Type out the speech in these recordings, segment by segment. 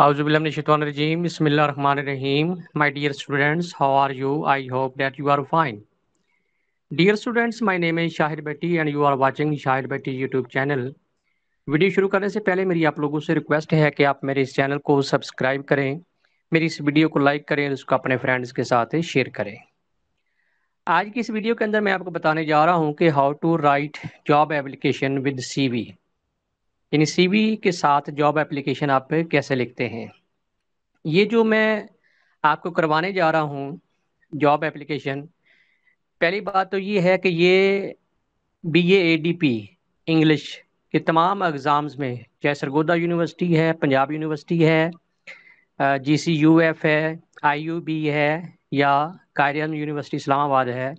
आउजबिल्लम शतवान रजीम रहीम my dear students how are you I hope that students my name है and you are watching Shahid YouTube channel video शुरू करने से पहले मेरी आप लोगों से रिक्वेस्ट है कि आप मेरे इस चैनल को सब्सक्राइब करें मेरी इस वीडियो को लाइक करें और उसको अपने फ्रेंड्स के साथ शेयर करें आज की इस वीडियो के अंदर मैं आपको बताने जा रहा हूँ कि how to write job application with C V यानी सीवी के साथ जॉब एप्लीकेशन आप कैसे लिखते हैं ये जो मैं आपको करवाने जा रहा हूँ जॉब एप्लीकेशन पहली बात तो ये है कि ये B A D P English के तमाम एग्ज़ाम्स में चाहे सरगोदा यूनिवर्सिटी है पंजाब यूनिवर्सिटी है जी सी यू एफ है आई यू बी है या कायरन यूनिवर्सिटी इस्लामाबाद है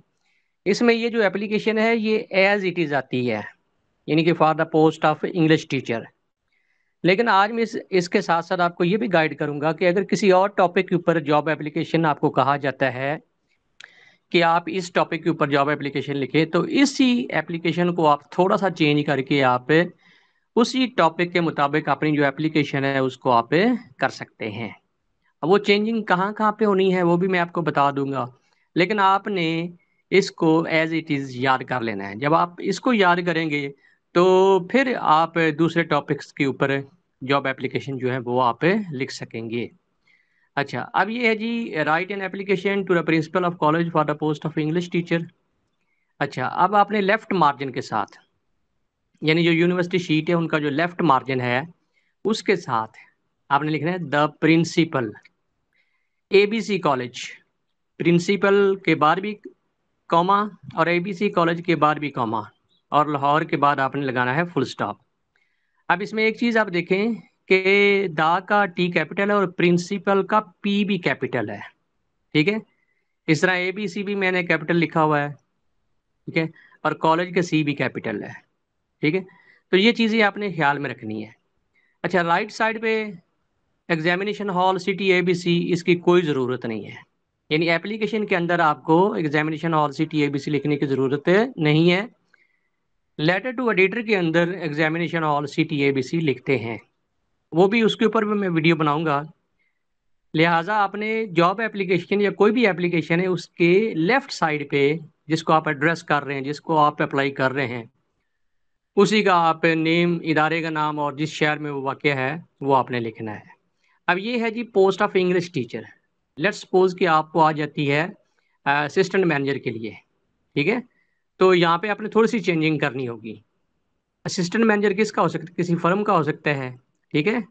इसमें ये जो एप्लीकेशन है ये एज इट इज़ आती है यानी कि for the post of English teacher लेकिन आज मैं इस इसके साथ साथ आपको ये भी गाइड करूंगा कि अगर किसी और टॉपिक के ऊपर जॉब एप्लीकेशन आपको कहा जाता है कि आप इस टॉपिक के ऊपर जॉब एप्लीकेशन लिखें तो इसी एप्लीकेशन को आप थोड़ा सा चेंज करके आप उसी टॉपिक के मुताबिक अपनी जो एप्लीकेशन है उसको आप कर सकते हैं अब वो चेंजिंग कहाँ कहाँ पे होनी है वो भी मैं आपको बता दूंगा लेकिन आपने इसको एज इट इज़ याद कर लेना है जब आप इसको याद करेंगे तो फिर आप दूसरे टॉपिक्स के ऊपर जॉब एप्लीकेशन जो है वो आप लिख सकेंगे अच्छा अब ये है जी write an application to the principal of college for the post of English teacher अच्छा अब आपने लेफ्ट मार्जिन के साथ यानी जो यूनिवर्सिटी शीट है उनका जो लेफ्ट मार्जिन है उसके साथ आपने लिखना है the principal C college principal के बारहवीं कॉमा और सी कॉलेज के बारहवीं कॉमा और लाहौर के बाद आपने लगाना है फुल स्टॉप अब इसमें एक चीज़ आप देखें कि दा का टी कैपिटल है और प्रिंसिपल का पी भी कैपिटल है ठीक है इस तरह ए बी सी भी मैंने कैपिटल लिखा हुआ है ठीक है और कॉलेज के सी भी कैपिटल है ठीक है तो ये चीज़ें आपने ख्याल में रखनी है अच्छा राइट साइड पे examination hall city A B C इसकी कोई ज़रूरत नहीं है यानी एप्लीकेशन के अंदर आपको examination hall city A B C लिखने की ज़रूरत नहीं है लेटर टू एडिटर के अंदर examination all C T A B C लिखते हैं वो भी उसके ऊपर भी मैं वीडियो बनाऊंगा लिहाजा आपने जॉब एप्लीकेशन या कोई भी एप्लीकेशन है उसके लेफ़्ट साइड पे जिसको आप एड्रेस कर रहे हैं जिसको आप अप्लाई कर रहे हैं उसी का आप नेम इदारे का नाम और जिस शहर में वो वाक़ है वो आपने लिखना है अब ये है जी post of English teacher let's suppose कि आपको आ जाती है असिस्टेंट मैनेजर के लिए ठीक है तो यहाँ पे आपने थोड़ी सी चेंजिंग करनी होगी असिस्टेंट मैनेजर किसका हो सकता है किसी फर्म का हो सकता है ठीक है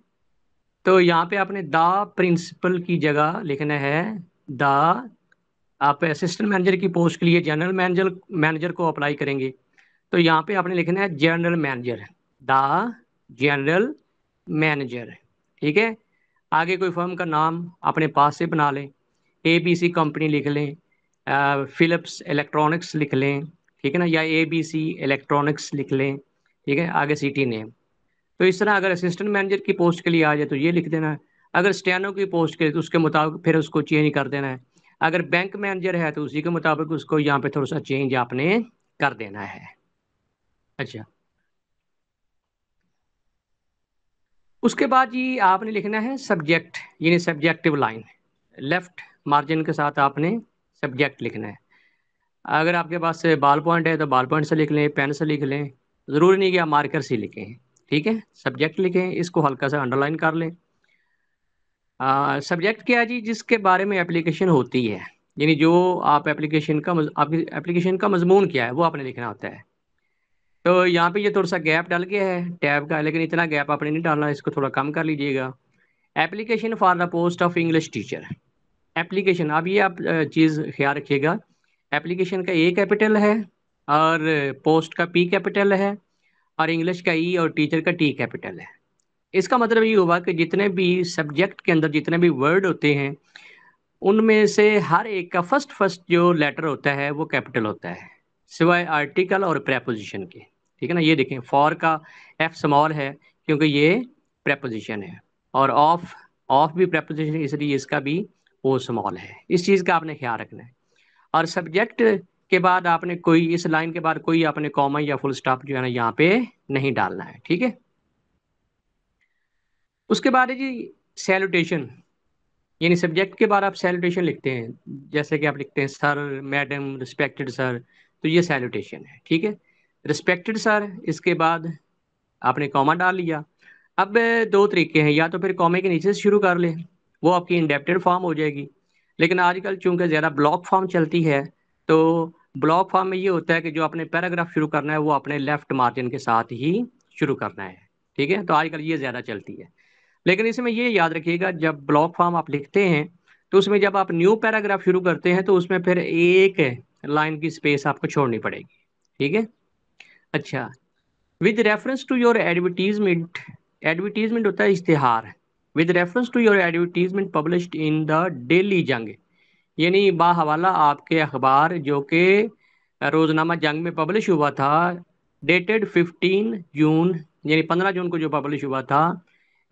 तो यहाँ पे आपने द प्रिंसिपल की जगह लिखना है द आप असिस्टेंट मैनेजर की पोस्ट के लिए जनरल मैनेजर मैनेजर को अप्लाई करेंगे तो यहाँ पे आपने लिखना है general manager the general manager ठीक है आगे कोई फर्म का नाम अपने पास से बना लें ए बी सी कंपनी लिख लें फिलिप्स इलेक्ट्रॉनिक्स लिख लें ठीक है ना या ए बी सी इलेक्ट्रॉनिक्स लिख लें ठीक है आगे सिटी नेम तो इस तरह अगर असिस्टेंट मैनेजर की पोस्ट के लिए आ जाए तो ये लिख देना है अगर स्टैनो की पोस्ट के लिए तो उसके मुताबिक फिर उसको चेंज कर देना है अगर बैंक मैनेजर है तो उसी के मुताबिक उसको यहाँ पे थोड़ा सा चेंज आपने कर देना है अच्छा उसके बाद ये आपने लिखना है सब्जेक्ट यानी सब्जेक्टिव लाइन लेफ्ट मार्जिन के साथ आपने सब्जेक्ट लिखना है अगर आपके पास बाल पॉइंट है तो बाल पॉइंट से लिख लें पेन से लिख लें ज़रूरी नहीं कि आप मार्कर से लिखें ठीक है सब्जेक्ट लिखें इसको हल्का सा अंडरलाइन कर लें सब्जेक्ट क्या है जी जिसके बारे में एप्लीकेशन होती है यानी जो आप एप्लीकेशन का आपकी एप्लीकेशन का मजमून क्या है वो आपने लिखना होता है तो यहाँ पे ये थोड़ा सा गैप डाल गया है टैब का लेकिन इतना गैप आपने नहीं डालना इसको थोड़ा कम कर लीजिएगा application for the post of English teacher application अब ये आप चीज़ ख्याल रखिएगा एप्लीकेशन का ए कैपिटल है और पोस्ट का पी कैपिटल है और इंग्लिश का ई और टीचर का टी कैपिटल है इसका मतलब ये हुआ कि जितने भी सब्जेक्ट के अंदर जितने भी वर्ड होते हैं उनमें से हर एक का फर्स्ट फर्स्ट जो लेटर होता है वो कैपिटल होता है सिवाय आर्टिकल और प्रेपोजिशन के ठीक है ना ये देखें फॉर का एफ स्मॉल है क्योंकि ये प्रेपोजिशन है और ऑफ ऑफ भी प्रेपोजिशन इसलिए इसका भी वो स्मॉल है इस चीज़ का आपने ख्याल रखना है और सब्जेक्ट के बाद आपने कोई इस लाइन के बाद कोई आपने कॉमा या फुल स्टॉप जो है ना यहाँ पे नहीं डालना है ठीक है उसके बाद है जी सैल्यूटेशन यानी सब्जेक्ट के बाद आप सैल्यूटेशन लिखते हैं जैसे कि आप लिखते हैं सर मैडम रिस्पेक्टेड सर तो ये सैल्यूटेशन है ठीक है रिस्पेक्टेड सर इसके बाद आपने कॉमा डाल लिया अब दो तरीके हैं या तो फिर कॉमे के नीचे से शुरू कर लें वो आपकी इंडेप्टेड फॉर्म हो जाएगी लेकिन आजकल चूंकि ज़्यादा ब्लॉक फॉर्म चलती है तो ब्लॉक फॉर्म में ये होता है कि जो अपने पैराग्राफ शुरू करना है वो अपने लेफ्ट मार्जिन के साथ ही शुरू करना है ठीक है तो आजकल ये ज़्यादा चलती है लेकिन इसमें ये याद रखिएगा जब ब्लॉक फॉर्म आप लिखते हैं तो उसमें जब आप न्यू पैराग्राफ शुरू करते हैं तो उसमें फिर एक लाइन की स्पेस आपको छोड़नी पड़ेगी ठीक है अच्छा with reference to your advertisement advertisement होता है इश्तहार with reference to your advertisement published in the daily Jang यानी बा हवाला आपके अखबार जो कि रोज़नामा जंग में पब्लिश हुआ था डेटेड 15 जून यानी 15 जून को जो पब्लिश हुआ था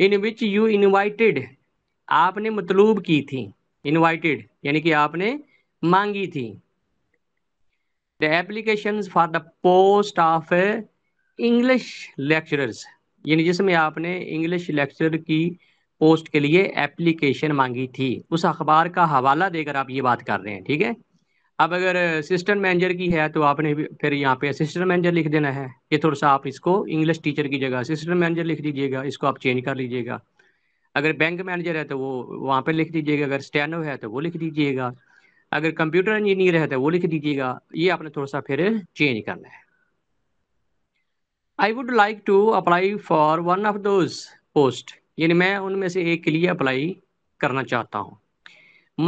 इन विच यू इनवाइटेड आपने मतलूब की थी इनवाइटेड यानी कि आपने मांगी थी the application for the post of English lecturers यानी जिसमें आपने इंग्लिश लेक्चर की पोस्ट के लिए एप्लीकेशन मांगी थी उस अखबार का हवाला देकर आप ये बात कर रहे हैं ठीक है अब अगर असिस्टेंट मैनेजर की है तो आपने फिर यहाँ पे असिस्टेंट मैनेजर लिख देना है ये थोड़ा सा आप इसको इंग्लिश टीचर की जगह असिस्टेंट मैनेजर लिख दीजिएगा इसको आप चेंज कर लीजिएगा अगर बैंक मैनेजर है तो वो वहाँ पे लिख दीजिएगा अगर स्टैनो है तो वो लिख दीजिएगा अगर कंप्यूटर इंजीनियर है तो वो लिख दीजिएगा ये आपने थोड़ा सा फिर चेंज करना है I would like to apply for one of those post यानी मैं उनमें से एक के लिए अप्लाई करना चाहता हूँ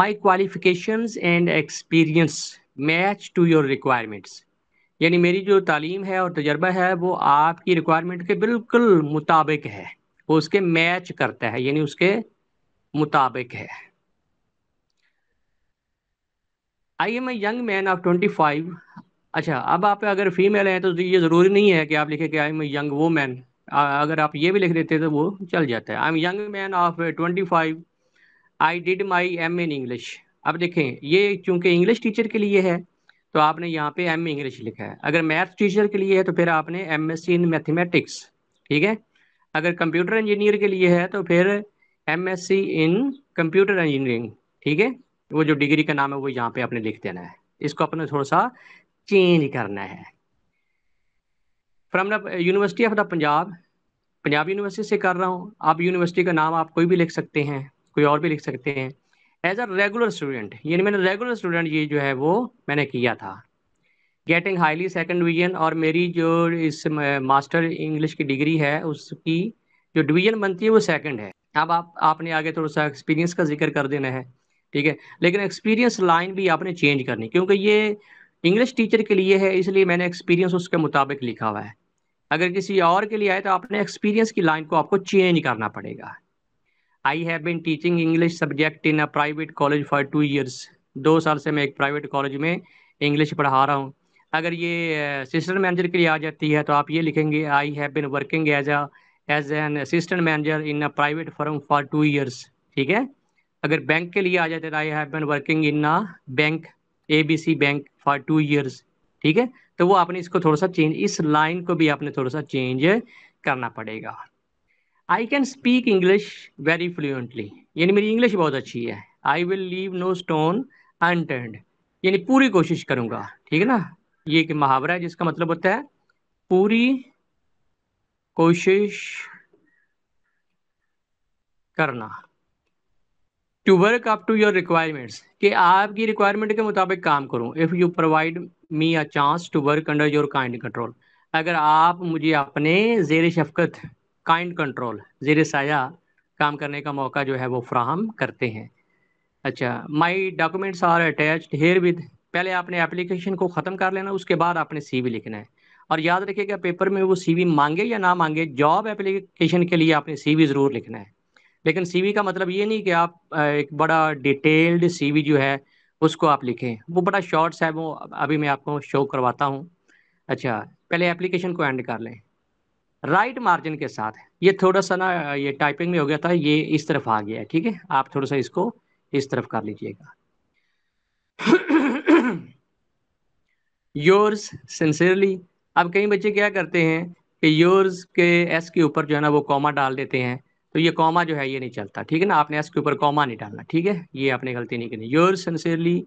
my qualification and experience match to your requirements यानी मेरी जो तालीम है और तजर्बा है वो आपकी रिक्वायरमेंट के बिल्कुल मुताबिक है वो उसके मैच करता है यानी उसके मुताबिक है I am a young man of twenty five अच्छा अब आप अगर फीमेल हैं तो ये ज़रूरी नहीं है कि आप लिखे कि आई एम ए यंग वो मैन अगर आप ये भी लिख देते तो वो चल जाता है I am young man of twenty five I did my M in English अब देखें ये चूंकि इंग्लिश टीचर के लिए है तो आपने यहाँ पे एम इंग्लिश लिखा है अगर मैथ टीचर के लिए है तो फिर आपने M S C in mathematics ठीक है अगर कंप्यूटर इंजीनियर के लिए है तो फिर M S C in computer engineering ठीक है वो जो डिग्री का नाम है वो यहाँ पे आपने लिख देना है इसको अपने थोड़ा सा चेंज करना है from the university of the Punjab Punjab university से कर रहा हूँ आप यूनिवर्सिटी का नाम आप कोई भी लिख सकते हैं कोई और भी लिख सकते हैं एज अ रेगुलर स्टूडेंट यानी मैंने रेगुलर स्टूडेंट ये जो है वो मैंने किया था गेटिंग हाईली सेकेंड डिवीजन और मेरी जो इस मास्टर इंग्लिश की डिग्री है उसकी जो डिवीजन बनती है वो सेकेंड है अब आप आपने आगे थोड़ा सा एक्सपीरियंस का जिक्र कर देना है ठीक है लेकिन एक्सपीरियंस लाइन भी आपने चेंज करनी क्योंकि ये इंग्लिश टीचर के लिए है इसलिए मैंने एक्सपीरियंस उसके मुताबिक लिखा हुआ है अगर किसी और के लिए आए तो आपने एक्सपीरियंस की लाइन को आपको चेंज करना पड़ेगा I have been teaching English subject in a private college for two years दो साल से मैं एक प्राइवेट कॉलेज में इंग्लिश पढ़ा रहा हूँ अगर ये असिस्टेंट मैनेजर के लिए आ जाती है तो आप ये लिखेंगे I have been working as a as an assistant manager in a private firm for two years ठीक है अगर बैंक के लिए आ जाते तो I have been working in a bank A B C bank for two years ठीक है तो वो आपने इसको थोड़ा सा चेंज इस लाइन को भी आपने थोड़ा सा चेंज करना पड़ेगा I can speak English very fluently यानी मेरी इंग्लिश बहुत अच्छी है I will leave no stone unturned यानी पूरी कोशिश करूंगा ठीक है ना ये एक मुहावरा है जिसका मतलब होता है पूरी कोशिश करना to work up to your requirements कि आपकी रिक्वायरमेंट के मुताबिक काम करूं if you provide me a chance to work under your kind control अगर आप मुझे अपने जेर शफकत काइंड कंट्रोल जेर साया काम करने का मौका जो है वो फ्राहम करते हैं अच्छा my documents are attached here with पहले आपने एप्लीकेशन को ख़त्म कर लेना उसके बाद आपने सी वी लिखना है और याद रखिएगा पेपर में वो सी वी मांगे या ना मांगे जॉब एप्लीकेशन के लिए आपने सी वी ज़रूर लिखना है लेकिन सी वी का मतलब ये नहीं कि आप एक बड़ा डिटेल्ड सी वी जो है उसको आप लिखें वो बड़ा शॉर्ट्स है वो अभी मैं आपको शो करवाता हूँ अच्छा पहले एप्लीकेशन को एंड कर लें राइट मार्जिन के साथ ये थोड़ा सा ना ये टाइपिंग में हो गया था ये इस तरफ आ गया है ठीक है आप थोड़ा सा इसको इस तरफ कर लीजिएगा योर्स सिंसियरली अब कई बच्चे क्या करते हैं कि योर्स के एस के ऊपर जो है ना वो कॉमा डाल देते हैं तो ये कॉमा जो है ये नहीं चलता ठीक है ना आपने इसके ऊपर कॉमा नहीं डालना ठीक है ये आपने गलती नहीं करनी your sincerely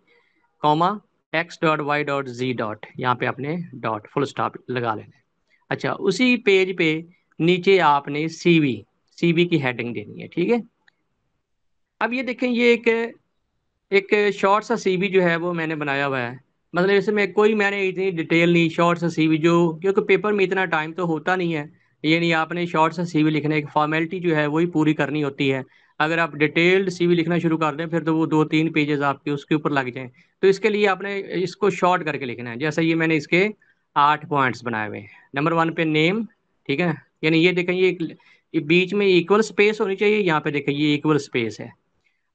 comma X dot Y dot G dot यहाँ पे आपने डॉट फुल स्टॉप लगा लेना अच्छा उसी पेज पे नीचे आपने सीवी सीवी की हेडिंग देनी है ठीक है अब ये देखें ये एक एक शॉर्ट सा सीवी जो है वो मैंने बनाया हुआ है मतलब इसमें कोई मैंने इतनी डिटेल नहीं शॉर्ट सा सीवी जो क्योंकि पेपर में इतना टाइम तो होता नहीं है ये नहीं आपने शॉर्ट से सीवी लिखने एक फॉर्मेलिटी जो है वही पूरी करनी होती है अगर आप डिटेल्ड सीवी लिखना शुरू कर दें फिर तो वो दो तीन पेजेस आपके उसके ऊपर लग जाएं तो इसके लिए आपने इसको शॉर्ट करके लिखना है जैसे ये मैंने इसके आठ पॉइंट्स बनाए हुए हैं नंबर वन पे नेम ठीक है यानी ये देखें ये बीच में इक्वल स्पेस होनी चाहिए यहाँ पे देखें ये इक्वल स्पेस है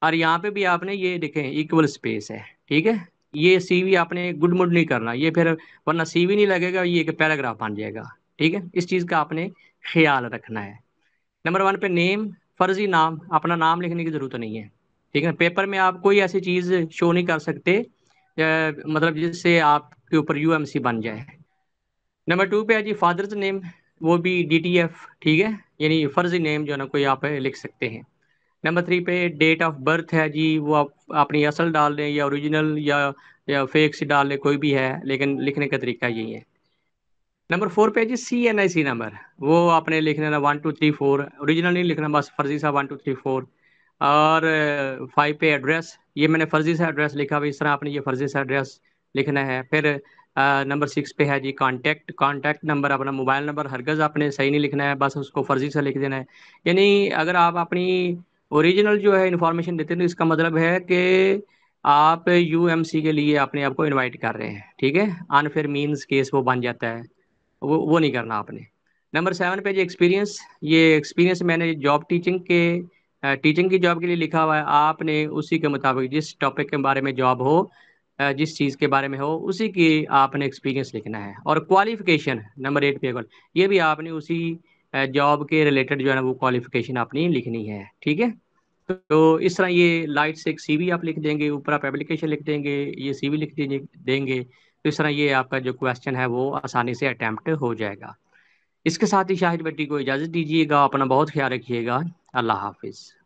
और यहाँ पे भी आपने ये देखें इक्वल स्पेस है ठीक है ये सीवी आपने गुड मुड नहीं करना ये फिर वरना सीवी नहीं लगेगा ये एक पैराग्राफ बन जाएगा ठीक है इस चीज़ का आपने ख्याल रखना है नंबर वन पे नेम फर्जी नाम अपना नाम लिखने की ज़रूरत नहीं है ठीक है पेपर में आप कोई ऐसी चीज़ शो नहीं कर सकते मतलब जिससे आपके ऊपर यू बन जाए नंबर टू पे है जी फादर्स नेम वो भी डी टी एफ ठीक है यानी फर्जी नेम जो है ना कोई आप लिख सकते हैं नंबर थ्री पे डेट ऑफ बर्थ है जी वो आप अपनी असल डाल लें या ओरिजिनल या या फेक से डाल लें कोई भी है लेकिन लिखने का तरीका यही है नंबर फोर पे है जी सी एन आई सी नंबर वो आपने लिख लेना one two three four original नहीं लिखना बस फर्जी सा वन टू थ्री फोर और फाइव पे एड्रेस ये मैंने फर्जी सा एड्रेस लिखा हुआ इस तरह आपने ये फर्जी सा एड्रेस लिखना है फिर नंबर सिक्स पे है जी कांटेक्ट कांटेक्ट नंबर अपना मोबाइल नंबर हरगज़ आपने सही नहीं लिखना है बस उसको फर्जी सा लिख देना है यानी अगर आप अपनी ओरिजिनल जो है इन्फॉर्मेशन देते हैं तो इसका मतलब है कि आप यू के लिए अपने आप को इन्वाइट कर रहे हैं ठीक है अनफेयर मीन्स केस वो बन जाता है वो वो नहीं करना आपने नंबर सेवन पे जी एक्सपीरियंस ये एक्सपीरियंस मैंने जॉब टीचिंग के टीचिंग की जॉब के लिए लिखा हुआ है आपने उसी के मुताबिक जिस टॉपिक के बारे में जॉब हो जिस चीज़ के बारे में हो उसी की आपने एक्सपीरियंस लिखना है और क्वालिफिकेशन नंबर एट पे ये भी आपने उसी जॉब के रिलेटेड जो है ना वो क्वालिफिकेशन आपने लिखनी है ठीक है तो इस तरह ये लाइट से एक सीवी आप लिख देंगे ऊपर आप एप्लीकेशन लिख देंगे ये सीवी लिख देंगे इस तरह ये आपका जो क्वेश्चन है वो आसानी से अटैम्प्ट हो जाएगा इसके साथ ही शाहिद भट्टी को इजाज़त दीजिएगा अपना बहुत ख्याल रखिएगा अल्लाह हाफिज़